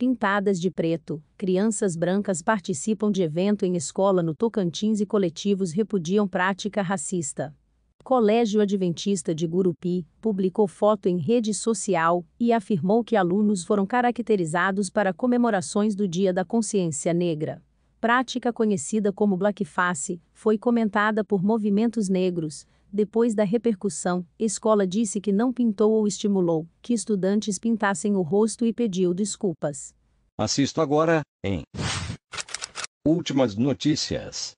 Pintadas de preto, crianças brancas participam de evento em escola no Tocantins e coletivos repudiam prática racista. Colégio Adventista de Gurupi publicou foto em rede social e afirmou que alunos foram caracterizados para comemorações do Dia da Consciência Negra. Prática conhecida como blackface foi comentada por movimentos negros, depois da repercussão, escola disse que não pintou ou estimulou que estudantes pintassem o rosto e pediu desculpas. Assisto agora, em Últimas notícias.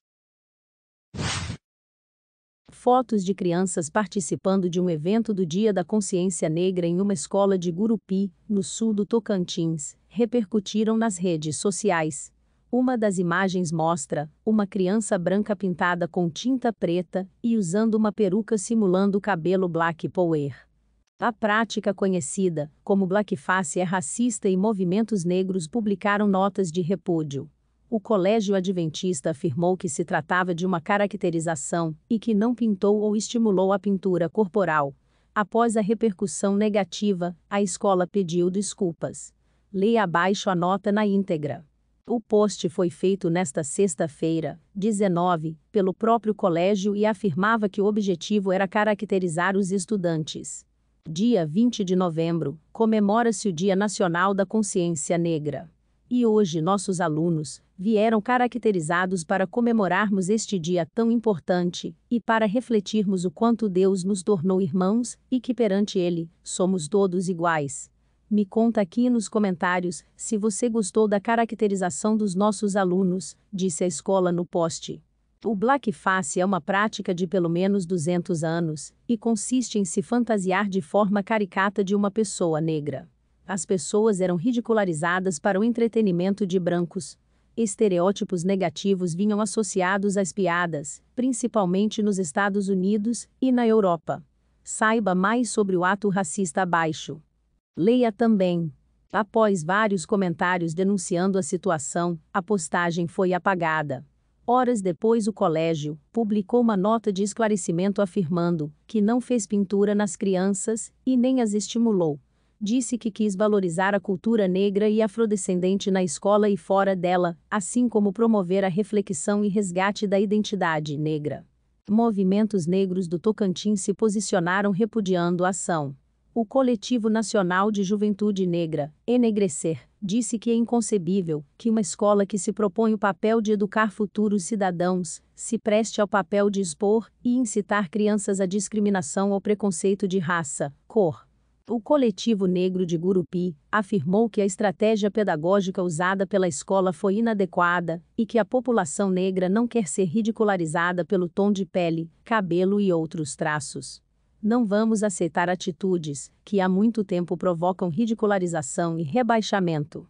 Fotos de crianças participando de um evento do Dia da Consciência Negra em uma escola de Gurupi, no sul do Tocantins, repercutiram nas redes sociais. Uma das imagens mostra uma criança branca pintada com tinta preta e usando uma peruca simulando cabelo black power. A prática conhecida como blackface é racista e movimentos negros publicaram notas de repúdio. O Colégio Adventista afirmou que se tratava de uma caracterização e que não pintou ou estimulou a pintura corporal. Após a repercussão negativa, a escola pediu desculpas. Leia abaixo a nota na íntegra. O post foi feito nesta sexta-feira, 19, pelo próprio colégio e afirmava que o objetivo era caracterizar os estudantes. Dia 20 de novembro, comemora-se o Dia Nacional da Consciência Negra. E hoje nossos alunos vieram caracterizados para comemorarmos este dia tão importante e para refletirmos o quanto Deus nos tornou irmãos e que perante Ele somos todos iguais. Me conta aqui nos comentários se você gostou da caracterização dos nossos alunos, disse a escola no post. O blackface é uma prática de pelo menos 200 anos e consiste em se fantasiar de forma caricata de uma pessoa negra. As pessoas eram ridicularizadas para o entretenimento de brancos. Estereótipos negativos vinham associados às piadas, principalmente nos Estados Unidos e na Europa. Saiba mais sobre o ato racista abaixo. Leia também. Após vários comentários denunciando a situação, a postagem foi apagada. Horas depois, o colégio publicou uma nota de esclarecimento afirmando que não fez pintura nas crianças e nem as estimulou. Disse que quis valorizar a cultura negra e afrodescendente na escola e fora dela, assim como promover a reflexão e resgate da identidade negra. Movimentos negros do Tocantins se posicionaram repudiando a ação. O Coletivo Nacional de Juventude Negra, Enegrecer, disse que é inconcebível que uma escola que se propõe o papel de educar futuros cidadãos se preste ao papel de expor e incitar crianças à discriminação ou preconceito de raça, cor. O Coletivo Negro de Gurupi afirmou que a estratégia pedagógica usada pela escola foi inadequada e que a população negra não quer ser ridicularizada pelo tom de pele, cabelo e outros traços não vamos aceitar atitudes que há muito tempo provocam ridicularização e rebaixamento.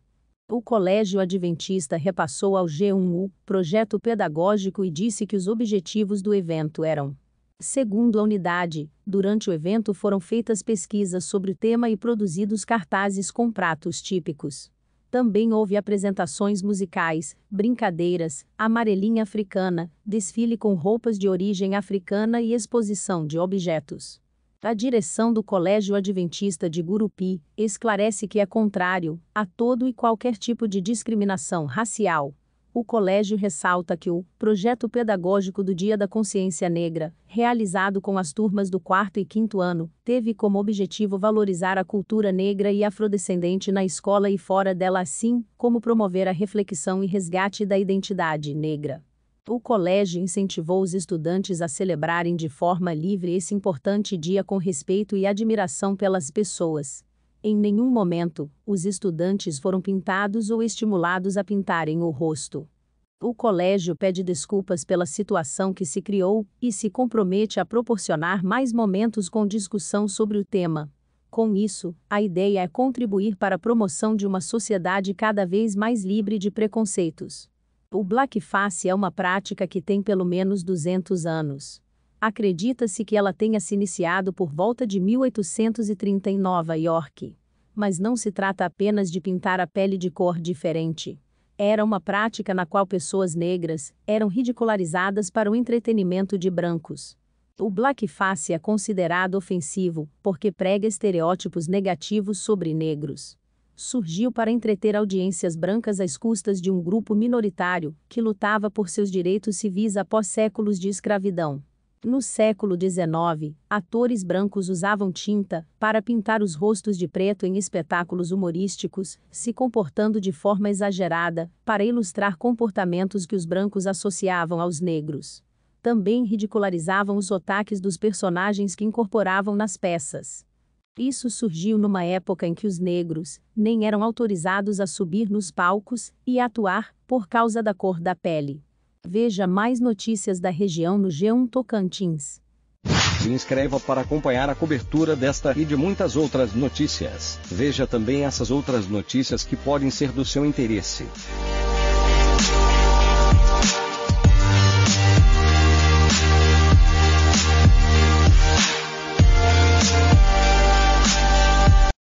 O Colégio Adventista repassou ao G1U projeto pedagógico e disse que os objetivos do evento eram Segundo a unidade, durante o evento foram feitas pesquisas sobre o tema e produzidos cartazes com pratos típicos. Também houve apresentações musicais, brincadeiras, amarelinha africana, desfile com roupas de origem africana e exposição de objetos. A direção do Colégio Adventista de Gurupi esclarece que é contrário a todo e qualquer tipo de discriminação racial. O colégio ressalta que o projeto pedagógico do Dia da Consciência Negra, realizado com as turmas do quarto e quinto ano, teve como objetivo valorizar a cultura negra e afrodescendente na escola e fora dela, assim como promover a reflexão e resgate da identidade negra. O colégio incentivou os estudantes a celebrarem de forma livre esse importante dia com respeito e admiração pelas pessoas. Em nenhum momento, os estudantes foram pintados ou estimulados a pintarem o rosto. O colégio pede desculpas pela situação que se criou e se compromete a proporcionar mais momentos com discussão sobre o tema. Com isso, a ideia é contribuir para a promoção de uma sociedade cada vez mais livre de preconceitos. O blackface é uma prática que tem pelo menos 200 anos. Acredita-se que ela tenha se iniciado por volta de 1830 em Nova York. Mas não se trata apenas de pintar a pele de cor diferente. Era uma prática na qual pessoas negras eram ridicularizadas para o entretenimento de brancos. O blackface é considerado ofensivo porque prega estereótipos negativos sobre negros surgiu para entreter audiências brancas às custas de um grupo minoritário que lutava por seus direitos civis após séculos de escravidão. No século XIX, atores brancos usavam tinta para pintar os rostos de preto em espetáculos humorísticos, se comportando de forma exagerada para ilustrar comportamentos que os brancos associavam aos negros. Também ridicularizavam os sotaques dos personagens que incorporavam nas peças. Isso surgiu numa época em que os negros nem eram autorizados a subir nos palcos e atuar por causa da cor da pele. Veja mais notícias da região no G1 Tocantins. Se inscreva para acompanhar a cobertura desta e de muitas outras notícias. Veja também essas outras notícias que podem ser do seu interesse.